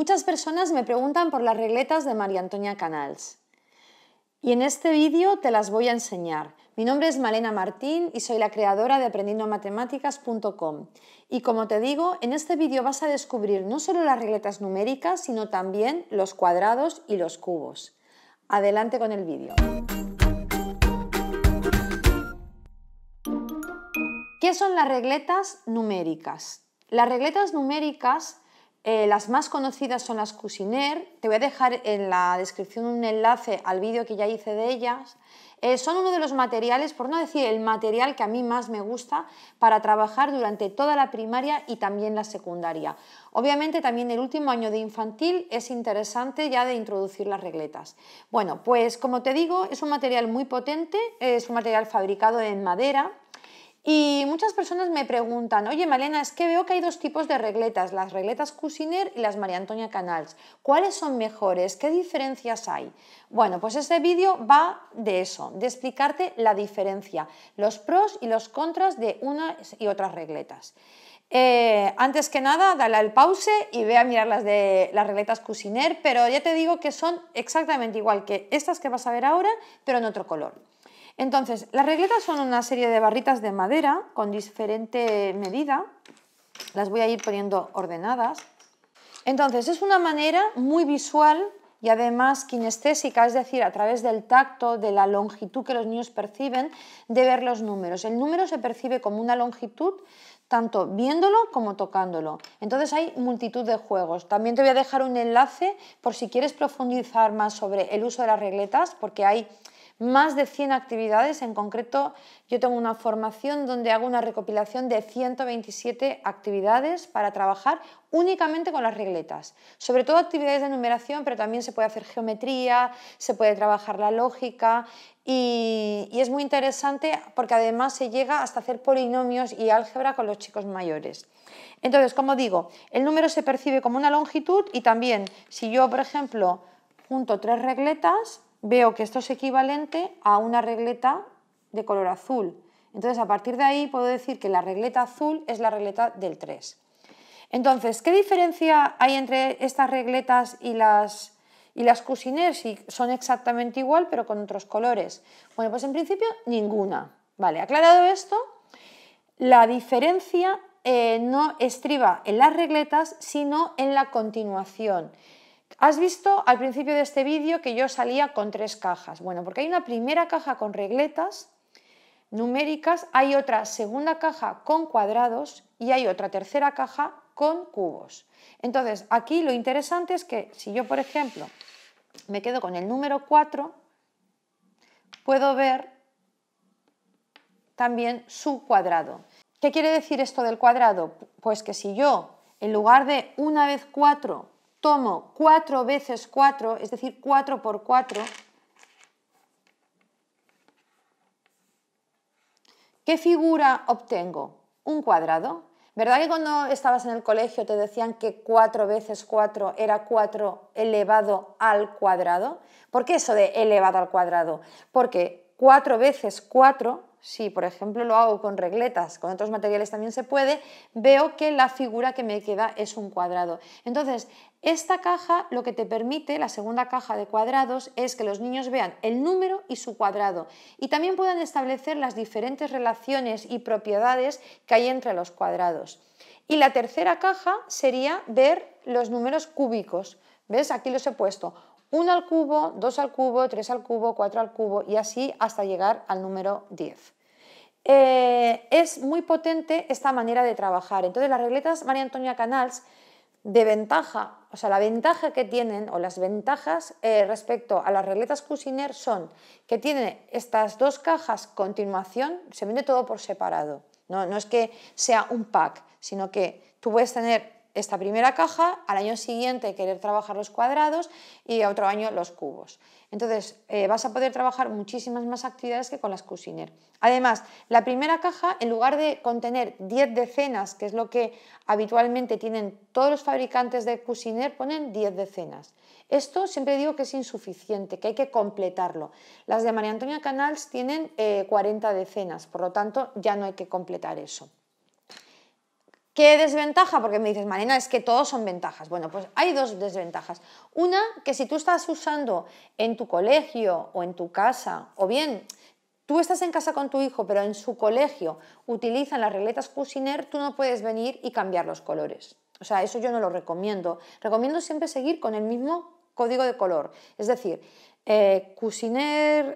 Muchas personas me preguntan por las regletas de María Antonia Canals. Y en este vídeo te las voy a enseñar. Mi nombre es Malena Martín y soy la creadora de aprendiendomatemáticas.com. Y como te digo, en este vídeo vas a descubrir no solo las regletas numéricas, sino también los cuadrados y los cubos. Adelante con el vídeo. ¿Qué son las regletas numéricas? Las regletas numéricas eh, las más conocidas son las Cousiner. Te voy a dejar en la descripción un enlace al vídeo que ya hice de ellas. Eh, son uno de los materiales, por no decir el material que a mí más me gusta para trabajar durante toda la primaria y también la secundaria. Obviamente también el último año de infantil es interesante ya de introducir las regletas. Bueno, pues como te digo, es un material muy potente, es un material fabricado en madera y muchas personas me preguntan, oye Malena, es que veo que hay dos tipos de regletas, las regletas Cusiner y las María Antonia Canals. ¿Cuáles son mejores? ¿Qué diferencias hay? Bueno, pues este vídeo va de eso, de explicarte la diferencia, los pros y los contras de unas y otras regletas. Eh, antes que nada, dale al pause y ve a mirar las de las regletas Cusiner, pero ya te digo que son exactamente igual que estas que vas a ver ahora, pero en otro color. Entonces, las regletas son una serie de barritas de madera con diferente medida. Las voy a ir poniendo ordenadas. Entonces, es una manera muy visual y además kinestésica, es decir, a través del tacto, de la longitud que los niños perciben, de ver los números. El número se percibe como una longitud tanto viéndolo como tocándolo. Entonces hay multitud de juegos. También te voy a dejar un enlace por si quieres profundizar más sobre el uso de las regletas, porque hay más de 100 actividades. En concreto, yo tengo una formación donde hago una recopilación de 127 actividades para trabajar únicamente con las regletas. Sobre todo actividades de numeración, pero también se puede hacer geometría, se puede trabajar la lógica y, es muy interesante porque además se llega hasta hacer polinomios y álgebra con los chicos mayores. Entonces, como digo, el número se percibe como una longitud y también si yo, por ejemplo, junto tres regletas, veo que esto es equivalente a una regleta de color azul. Entonces, a partir de ahí puedo decir que la regleta azul es la regleta del 3. Entonces, ¿qué diferencia hay entre estas regletas y las, y las si son exactamente igual pero con otros colores? Bueno, pues en principio ninguna. Vale, aclarado esto, la diferencia eh, no estriba en las regletas, sino en la continuación. Has visto al principio de este vídeo que yo salía con tres cajas. Bueno, porque hay una primera caja con regletas numéricas, hay otra segunda caja con cuadrados y hay otra tercera caja con cubos. Entonces, aquí lo interesante es que si yo, por ejemplo, me quedo con el número 4, puedo ver también su cuadrado. ¿Qué quiere decir esto del cuadrado? Pues que si yo, en lugar de una vez cuatro tomo 4 veces 4, es decir, 4 por 4, ¿qué figura obtengo? Un cuadrado. ¿Verdad que cuando estabas en el colegio te decían que 4 veces 4 era 4 elevado al cuadrado? ¿Por qué eso de elevado al cuadrado? Porque 4 veces 4 si por ejemplo lo hago con regletas, con otros materiales también se puede, veo que la figura que me queda es un cuadrado. Entonces, esta caja lo que te permite, la segunda caja de cuadrados, es que los niños vean el número y su cuadrado y también puedan establecer las diferentes relaciones y propiedades que hay entre los cuadrados. Y la tercera caja sería ver los números cúbicos. ¿Ves? Aquí los he puesto. 1 al cubo, 2 al cubo, 3 al cubo, 4 al cubo y así hasta llegar al número 10. Eh, es muy potente esta manera de trabajar. Entonces las regletas María Antonia Canals de ventaja, o sea, la ventaja que tienen o las ventajas eh, respecto a las regletas Cousiner son que tiene estas dos cajas continuación, se vende todo por separado. No, no es que sea un pack, sino que tú puedes tener esta primera caja, al año siguiente querer trabajar los cuadrados y a otro año los cubos. Entonces eh, vas a poder trabajar muchísimas más actividades que con las Cousiner. Además, la primera caja, en lugar de contener 10 decenas, que es lo que habitualmente tienen todos los fabricantes de Cousiner, ponen 10 decenas. Esto siempre digo que es insuficiente, que hay que completarlo. Las de María Antonia Canals tienen 40 eh, decenas, por lo tanto ya no hay que completar eso. ¿Qué desventaja? Porque me dices, Marina, es que todos son ventajas. Bueno, pues hay dos desventajas. Una, que si tú estás usando en tu colegio o en tu casa, o bien tú estás en casa con tu hijo, pero en su colegio utilizan las regletas CUSINER, tú no puedes venir y cambiar los colores. O sea, eso yo no lo recomiendo. Recomiendo siempre seguir con el mismo código de color. Es decir, eh,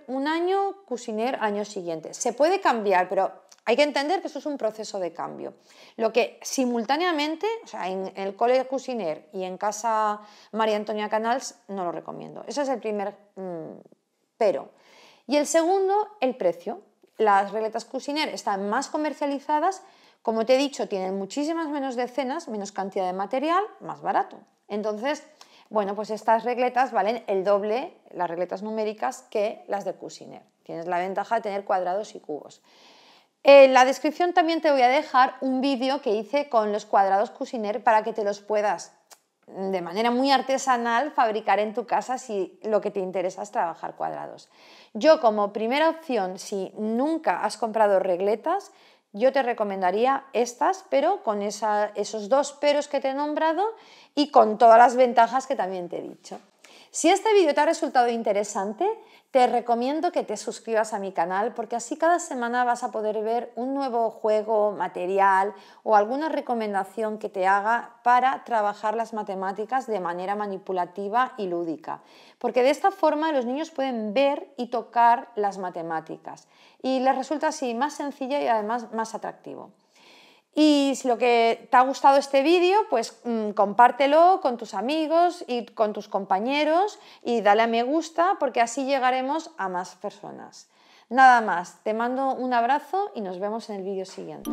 un año, CUSINER año siguiente. Se puede cambiar, pero hay que entender que eso es un proceso de cambio. Lo que simultáneamente, o sea, en el Cole de y en casa María Antonia Canals, no lo recomiendo. Ese es el primer mm, pero. Y el segundo, el precio. Las regletas Cusiner están más comercializadas, como te he dicho, tienen muchísimas menos decenas, menos cantidad de material, más barato. Entonces, bueno, pues estas regletas valen el doble, las regletas numéricas, que las de Cusiner. Tienes la ventaja de tener cuadrados y cubos. En eh, la descripción también te voy a dejar un vídeo que hice con los cuadrados Cousiner para que te los puedas mm, de manera muy artesanal fabricar en tu casa si lo que te interesa es trabajar cuadrados. Yo como primera opción, si nunca has comprado regletas, yo te recomendaría estas, pero con esos dos peros que te he nombrado y con todas las ventajas que también te he dicho. Si este vídeo te ha resultado interesante, te recomiendo que te suscribas a mi canal porque así cada semana vas a poder ver un nuevo juego, material o alguna recomendación que te haga para trabajar las matemáticas de manera manipulativa y lúdica. Porque de esta forma los niños pueden ver y tocar las matemáticas y les resulta así más sencilla y además más atractivo. Y si lo que te ha gustado este vídeo, pues mm, compártelo con tus amigos y con tus compañeros y dale a me gusta porque así llegaremos a más personas. Nada más, te mando un abrazo y nos vemos en el vídeo siguiente.